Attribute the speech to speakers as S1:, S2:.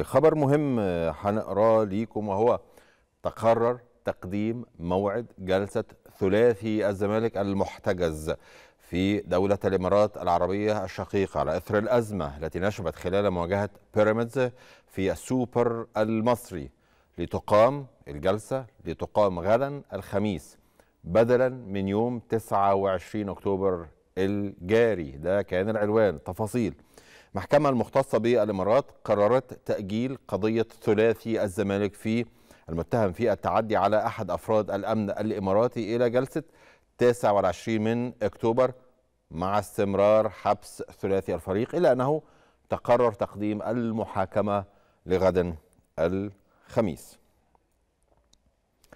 S1: خبر مهم آه، هنقراه ليكم وهو تقرر تقديم موعد جلسة ثلاثي الزمالك المحتجز في دولة الإمارات العربية الشقيقة على إثر الأزمة التي نشبت خلال مواجهة بيراميدز في السوبر المصري لتقام الجلسة لتقام غدا الخميس بدلا من يوم 29 أكتوبر الجاري ده كان العنوان تفاصيل المحكمة المختصة بالإمارات قررت تأجيل قضية ثلاثي الزمالك في المتهم في التعدي على أحد أفراد الأمن الإماراتي إلى جلسة 29 من أكتوبر مع استمرار حبس ثلاثي الفريق إلا أنه تقرر تقديم المحاكمة لغد الخميس